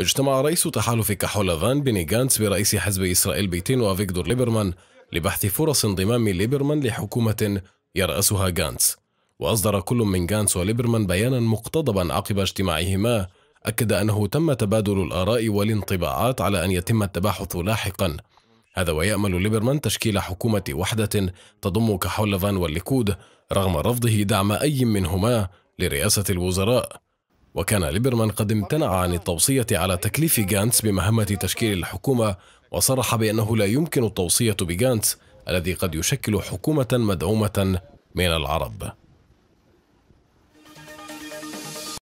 اجتمع رئيس تحالف كحول فان بيني جانتس برئيس حزب إسرائيل بيتين وفيكتور ليبرمان لبحث فرص انضمام ليبرمان لحكومة يرأسها جانتس وأصدر كل من جانتس وليبرمان بيانا مقتضبا عقب اجتماعهما أكد أنه تم تبادل الآراء والانطباعات على أن يتم التباحث لاحقا هذا ويأمل ليبرمان تشكيل حكومة وحدة تضم كحولفان والليكود رغم رفضه دعم أي منهما لرئاسة الوزراء وكان ليبرمان قد امتنع عن التوصية على تكليف جانتس بمهمة تشكيل الحكومة وصرح بأنه لا يمكن التوصية بجانتس الذي قد يشكل حكومة مدعومة من العرب